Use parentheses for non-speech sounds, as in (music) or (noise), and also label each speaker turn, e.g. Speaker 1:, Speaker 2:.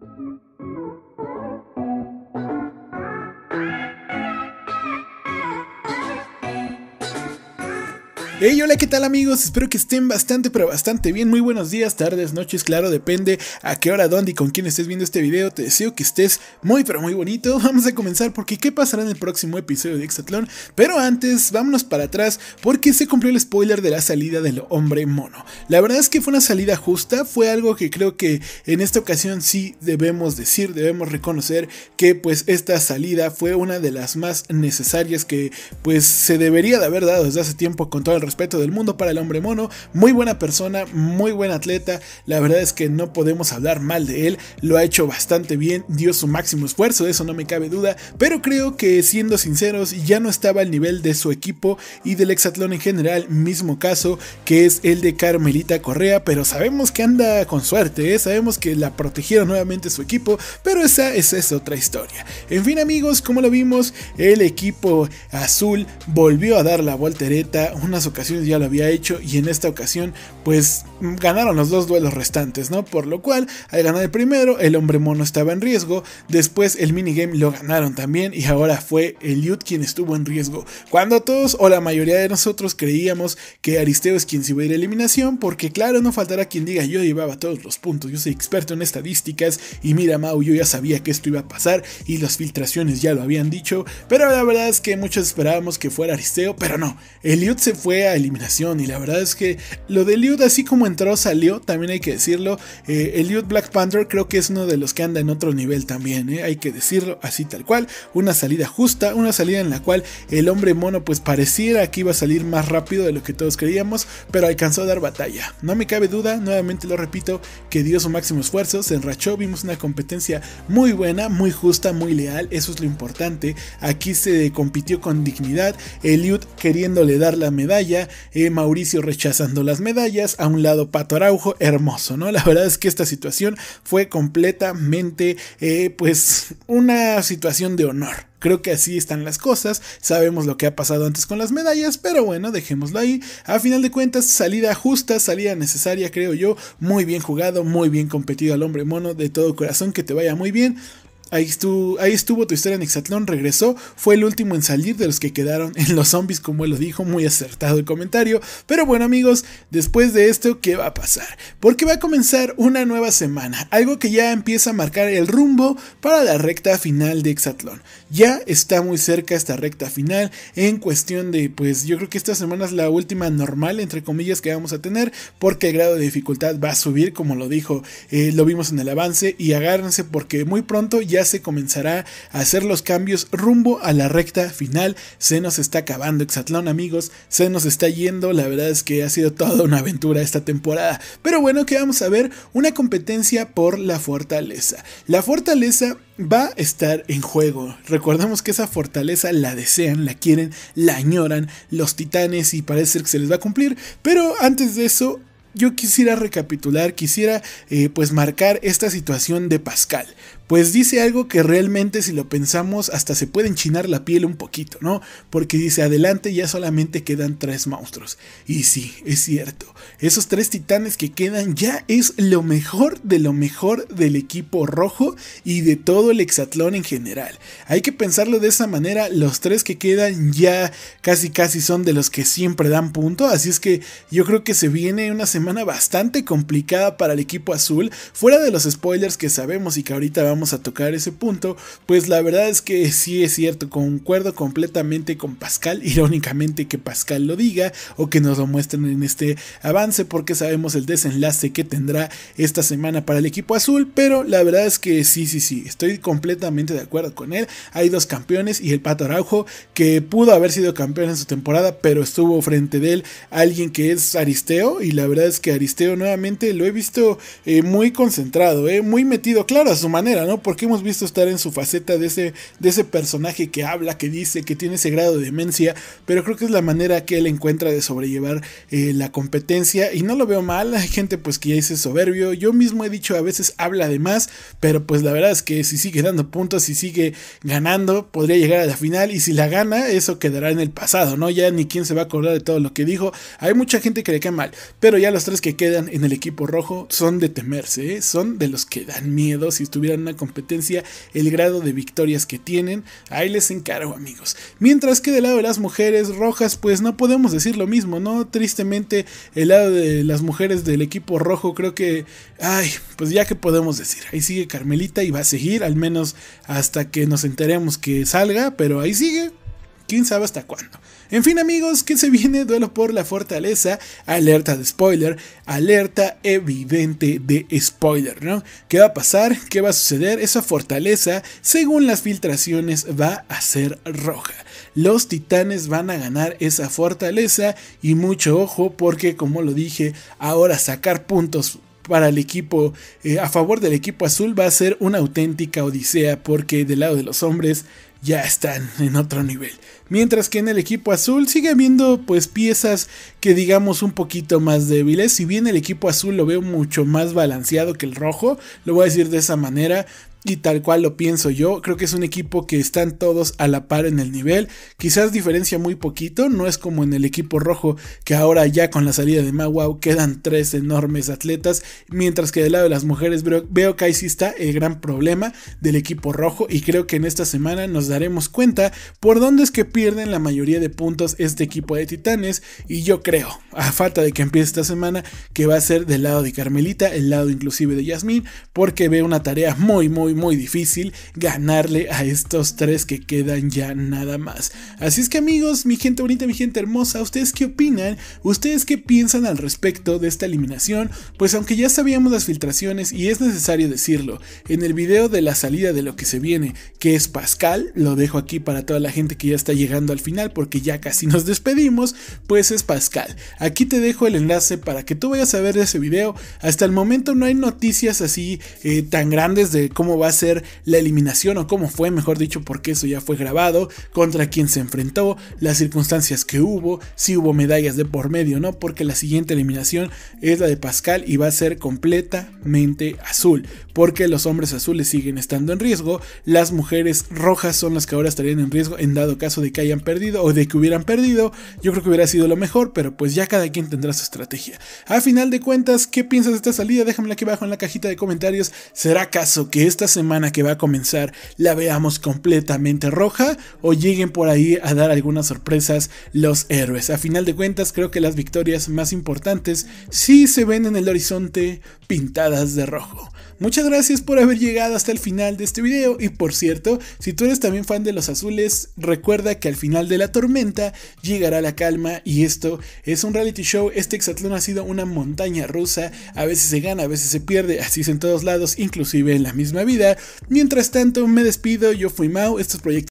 Speaker 1: Thank you. Hey, hola, ¿qué tal amigos? Espero que estén bastante, pero bastante bien. Muy buenos días, tardes, noches, claro, depende a qué hora, dónde y con quién estés viendo este video. Te deseo que estés muy, pero muy bonito. (laughs) Vamos a comenzar porque qué pasará en el próximo episodio de Exatlón. Pero antes, vámonos para atrás porque se cumplió el spoiler de la salida del hombre mono. La verdad es que fue una salida justa, fue algo que creo que en esta ocasión sí debemos decir, debemos reconocer que pues esta salida fue una de las más necesarias que pues se debería de haber dado desde hace tiempo con todo el respeto del mundo para el hombre mono, muy buena persona, muy buen atleta, la verdad es que no podemos hablar mal de él, lo ha hecho bastante bien, dio su máximo esfuerzo, eso no me cabe duda, pero creo que siendo sinceros ya no estaba al nivel de su equipo y del exatlón en general, mismo caso que es el de Carmelita Correa, pero sabemos que anda con suerte, ¿eh? sabemos que la protegieron nuevamente su equipo, pero esa, es otra historia. En fin amigos, como lo vimos, el equipo azul volvió a dar la voltereta una ocasiones ya lo había hecho y en esta ocasión pues mm, ganaron los dos duelos restantes, ¿no? Por lo cual, al ganar el primero, el hombre mono estaba en riesgo, después el minigame lo ganaron también y ahora fue el Eliud quien estuvo en riesgo. Cuando todos o la mayoría de nosotros creíamos que Aristeo es quien se iba a ir a eliminación, porque claro, no faltará quien diga yo llevaba todos los puntos, yo soy experto en estadísticas y mira Mau, yo ya sabía que esto iba a pasar y las filtraciones ya lo habían dicho, pero la verdad es que muchos esperábamos que fuera Aristeo, pero no, Eliud se fue eliminación. Y la verdad es que lo de Liud, así como entró, salió, también hay que decirlo. Eh, Eliud Black Panther creo que es uno de los que anda en otro nivel también, eh, hay que decirlo así tal cual. Una salida justa, una salida en la cual el hombre mono pues pareciera que iba a salir más rápido de lo que todos creíamos, pero alcanzó a dar batalla. No me cabe duda, nuevamente lo repito, que dio su máximo esfuerzo, se enrachó, vimos una competencia muy buena, muy justa, muy leal, eso es lo importante. Aquí se compitió con dignidad, Eliud queriéndole dar la medalla, eh, Mauricio rechazando las medallas, a un lado Pato Araujo, hermoso, ¿no? La verdad es que esta situación fue completamente, eh, pues, una situación de honor. Creo que así están las cosas. Sabemos lo que ha pasado antes con las medallas, pero bueno, dejémoslo ahí. A final de cuentas, salida justa, salida necesaria, creo yo. Muy bien jugado, muy bien competido al hombre mono. De todo corazón, que te vaya muy bien. Ahí estuvo, ahí estuvo tu historia en Hexatlón, regresó, fue el último en salir de los que quedaron en los zombies, como él lo dijo, muy acertado el comentario. Pero bueno amigos, después de esto, ¿qué va a pasar? Porque va a comenzar una nueva semana, algo que ya empieza a marcar el rumbo para la recta final de Hexatlón. Ya está muy cerca esta recta final, en cuestión de, pues yo creo que esta semana es la última normal, entre comillas, que vamos a tener, porque el grado de dificultad va a subir, como lo dijo, eh, lo vimos en el avance, y agárrense porque muy pronto ya se comenzará a hacer los cambios rumbo a la recta final. Se nos está acabando Exatlón, amigos. Se nos está yendo. La verdad es que ha sido toda una aventura esta temporada. Pero bueno, que vamos a ver una competencia por la fortaleza. La fortaleza va a estar en juego. Recordamos que esa fortaleza la desean, la quieren, la añoran los titanes y parece ser que se les va a cumplir. Pero antes de eso, yo quisiera recapitular, quisiera eh, pues marcar esta situación de Pascal pues dice algo que realmente si lo pensamos hasta se puede enchinar la piel un poquito, ¿no? Porque dice, adelante ya solamente quedan tres monstruos. Y sí, es cierto, esos tres titanes que quedan ya es lo mejor de lo mejor del equipo rojo y de todo el hexatlón en general. Hay que pensarlo de esa manera, los tres que quedan ya casi casi son de los que siempre dan punto, así es que yo creo que se viene una semana bastante complicada para el equipo azul, fuera de los spoilers que sabemos y que ahorita vamos a tocar ese punto, pues la verdad es que sí es cierto, concuerdo completamente con Pascal, irónicamente que Pascal lo diga o que nos lo muestren en este avance porque sabemos el desenlace que tendrá esta semana para el equipo azul, pero la verdad es que sí, sí, sí, estoy completamente de acuerdo con él, hay dos campeones y el Pato Araujo que pudo haber sido campeón en su temporada, pero estuvo frente de él alguien que es Aristeo y la verdad es que Aristeo nuevamente lo he visto eh, muy concentrado, eh, muy metido, claro, a su manera, porque hemos visto estar en su faceta de ese, de ese personaje que habla, que dice, que tiene ese grado de demencia, pero creo que es la manera que él encuentra de sobrellevar eh, la competencia y no lo veo mal, hay gente pues que ya dice soberbio, yo mismo he dicho a veces habla de más, pero pues la verdad es que si sigue dando puntos, si sigue ganando, podría llegar a la final y si la gana, eso quedará en el pasado, ¿no? Ya ni quién se va a acordar de todo lo que dijo, hay mucha gente que le cae mal, pero ya los tres que quedan en el equipo rojo son de temerse, ¿eh? son de los que dan miedo si estuvieran una competencia el grado de victorias que tienen. Ahí les encargo, amigos. Mientras que del lado de las mujeres rojas, pues no podemos decir lo mismo, ¿no? Tristemente, el lado de las mujeres del equipo rojo, creo que. Ay, pues ya que podemos decir. Ahí sigue Carmelita y va a seguir, al menos hasta que nos enteremos que salga, pero ahí sigue quién sabe hasta cuándo. En fin amigos, ¿qué se viene duelo por la fortaleza, alerta de spoiler, alerta evidente de spoiler, ¿no? ¿Qué va a pasar? ¿Qué va a suceder? Esa fortaleza, según las filtraciones, va a ser roja. Los titanes van a ganar esa fortaleza y mucho ojo porque, como lo dije, ahora sacar puntos para el equipo, eh, a favor del equipo azul va a ser una auténtica odisea porque del lado de los hombres ya están en otro nivel. Mientras que en el equipo azul sigue habiendo pues piezas que digamos un poquito más débiles. Si bien el equipo azul lo veo mucho más balanceado que el rojo, lo voy a decir de esa manera, y tal cual lo pienso yo. Creo que es un equipo que están todos a la par en el nivel. Quizás diferencia muy poquito, no es como en el equipo rojo que ahora ya con la salida de Mawau quedan tres enormes atletas, mientras que del lado de las mujeres veo, que ahí sí está el gran problema del equipo rojo y creo que en esta semana nos daremos cuenta por dónde es que pierden la mayoría de puntos este equipo de Titanes y yo creo, a falta de que empiece esta semana, que va a ser del lado de Carmelita, el lado inclusive de Yasmín, porque veo una tarea muy muy muy difícil ganarle a estos tres que quedan ya nada más. Así es que amigos, mi gente bonita, mi gente hermosa, ¿ustedes qué opinan? ¿Ustedes qué piensan al respecto de esta eliminación? Pues aunque ya sabíamos las filtraciones y es necesario decirlo, en el video de la salida de lo que se viene, que es Pascal, lo dejo aquí para toda la gente que ya está llegando al final porque ya casi nos despedimos, pues es Pascal. Aquí te dejo el enlace para que tú vayas a ver ese video. Hasta el momento no hay noticias así eh, tan grandes de cómo va a ser la eliminación o cómo fue, mejor dicho, porque eso ya fue grabado, contra quién se enfrentó, las circunstancias que hubo, si hubo medallas de por medio, ¿no? Porque la siguiente eliminación es la de Pascal y va a ser completamente azul, porque los hombres azules siguen estando en riesgo, las mujeres rojas son las que ahora estarían en riesgo en dado caso de que hayan perdido o de que hubieran perdido, yo creo que hubiera sido lo mejor, pero pues ya cada quien tendrá su estrategia. A final de cuentas, ¿qué piensas de esta salida? Déjamela aquí abajo en la cajita de comentarios. ¿Será caso que esta semana que va a comenzar la veamos completamente roja o lleguen por ahí a dar algunas sorpresas los héroes. A final de cuentas, creo que las victorias más importantes sí se ven en el horizonte pintadas de rojo. Muchas gracias por haber llegado hasta el final de este video y por cierto, si tú eres también fan de los azules, recuerda que al final de la tormenta llegará la calma y esto es un reality show, este hexatlón ha sido una montaña rusa, a veces se gana, a veces se pierde, así es en todos lados, inclusive en la misma vida. Mientras tanto, me despido, yo fui Mau, estos proyectos